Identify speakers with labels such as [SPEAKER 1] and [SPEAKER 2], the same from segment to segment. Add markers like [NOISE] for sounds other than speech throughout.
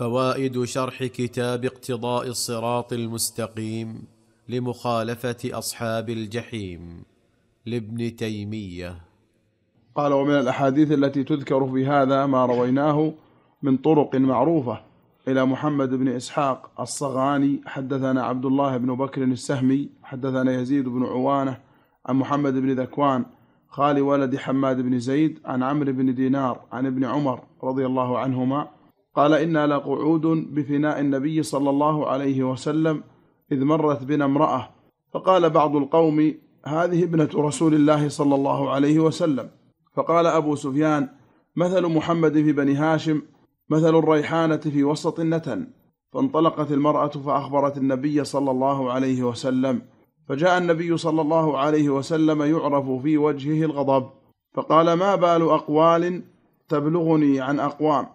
[SPEAKER 1] فوائد شرح كتاب اقتضاء الصراط المستقيم لمخالفه اصحاب الجحيم لابن تيميه قال ومن الاحاديث التي تذكر في هذا ما رويناه من طرق معروفه الى محمد بن اسحاق الصغاني حدثنا عبد الله بن بكر السهمي حدثنا يزيد بن عوانه عن محمد بن ذكوان خال ولد حماد بن زيد عن عمرو بن دينار عن ابن عمر رضي الله عنهما قال إنا لقعود بفناء النبي صلى الله عليه وسلم إذ مرت بنا امرأة فقال بعض القوم هذه ابنة رسول الله صلى الله عليه وسلم فقال أبو سفيان مثل محمد في بني هاشم مثل الريحانة في وسط النتن فانطلقت المرأة فأخبرت النبي صلى الله عليه وسلم فجاء النبي صلى الله عليه وسلم يعرف في وجهه الغضب فقال ما بال أقوال تبلغني عن أقوام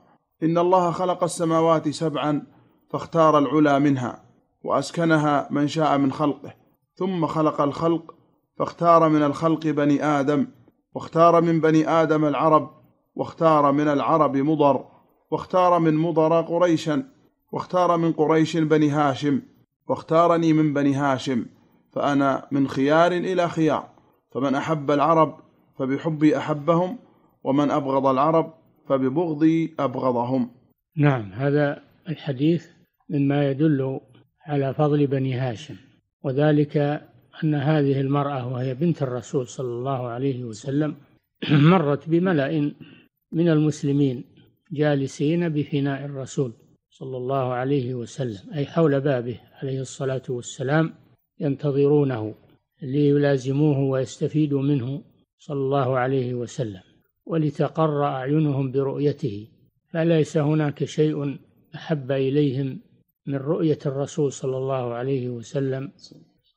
[SPEAKER 1] إن الله خلق السماوات سبعا فاختار العلا منها وأسكنها من شاء من خلقه ثم خلق الخلق فاختار من الخلق بني آدم واختار من بني آدم العرب واختار من العرب مضر واختار من مضر قريشا واختار من قريش بني هاشم واختارني من بني هاشم فأنا من خيار إلى خيار فمن أحب العرب فبحبي أحبهم ومن أبغض العرب فببغضي أبغضهم
[SPEAKER 2] نعم هذا الحديث مما يدل على فضل بني هاشم وذلك أن هذه المرأة وهي بنت الرسول صلى الله عليه وسلم [CLEARS THROAT] مرت بملأ من المسلمين جالسين بفناء الرسول صلى الله عليه وسلم أي حول بابه عليه الصلاة والسلام ينتظرونه ليلازموه ويستفيدوا منه صلى الله عليه وسلم ولتقر أعينهم برؤيته فليس هناك شيء أحب إليهم من رؤية الرسول صلى الله عليه وسلم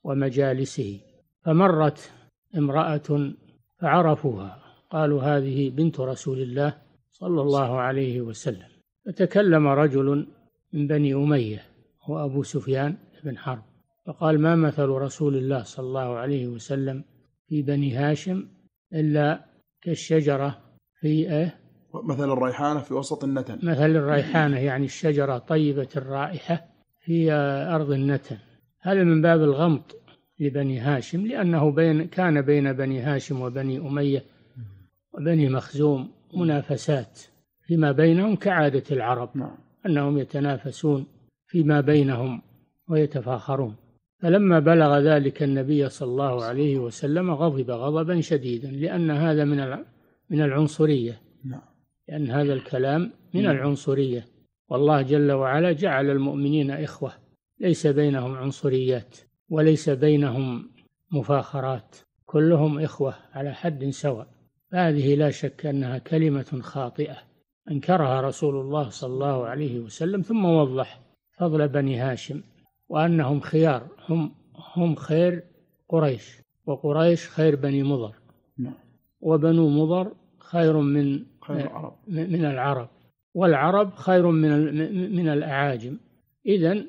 [SPEAKER 2] ومجالسه فمرت امرأة فعرفوها قالوا هذه بنت رسول الله صلى الله عليه وسلم فتكلم رجل من بني أمية هو أبو سفيان بن حرب فقال ما مثل رسول الله صلى الله عليه وسلم في بني هاشم إلا كالشجرة في إيه؟
[SPEAKER 1] مثل الريحانة في وسط النتن مثل الريحانة
[SPEAKER 2] يعني الشجرة طيبة الرائحة في أرض النتن هذا من باب الغمط لبني هاشم لأنه بين كان بين بني هاشم وبني أمية وبني مخزوم منافسات فيما بينهم كعادة العرب نعم. أنهم يتنافسون فيما بينهم ويتفاخرون فلما بلغ ذلك النبي صلى الله عليه وسلم غضب غضبا شديدا لأن هذا من من العنصرية نعم لأن هذا الكلام من نعم. العنصرية والله جل وعلا جعل المؤمنين إخوة ليس بينهم عنصريات وليس بينهم مفاخرات كلهم إخوة على حد سواء هذه لا شك أنها كلمة خاطئة أنكرها رسول الله صلى الله عليه وسلم ثم وضح فضل بني هاشم وأنهم خيار هم هم خير قريش وقريش خير بني مضر نعم. وبنو مضر خير من العرب. من العرب والعرب خير من من الأعاجم إذا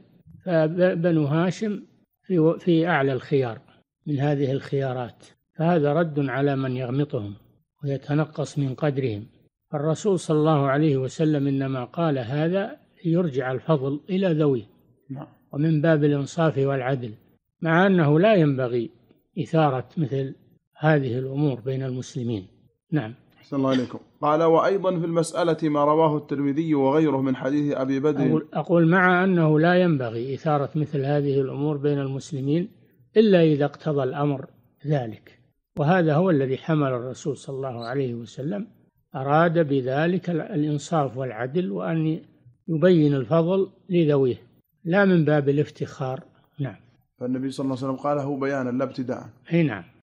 [SPEAKER 2] فبنو هاشم في في أعلى الخيار من هذه الخيارات فهذا رد على من يغمطهم ويتنقص من قدرهم الرسول صلى الله عليه وسلم إنما قال هذا ليرجع الفضل إلى ذويه نعم. ومن باب الإنصاف والعدل مع أنه لا ينبغي إثارة مثل هذه الأمور بين المسلمين نعم
[SPEAKER 1] أحسن الله عليكم قال وأيضا في المسألة ما رواه الترمذي وغيره من حديث أبي
[SPEAKER 2] بدر أقول, أقول مع أنه لا ينبغي إثارة مثل هذه الأمور بين المسلمين إلا إذا اقتضى الأمر ذلك وهذا هو الذي حمل الرسول صلى الله عليه وسلم أراد بذلك الإنصاف والعدل وأن يبين الفضل لذويه لا من باب الافتخار نعم
[SPEAKER 1] فالنبي صلى الله عليه وسلم قال هو بيانا لا ابتداء
[SPEAKER 2] اي نعم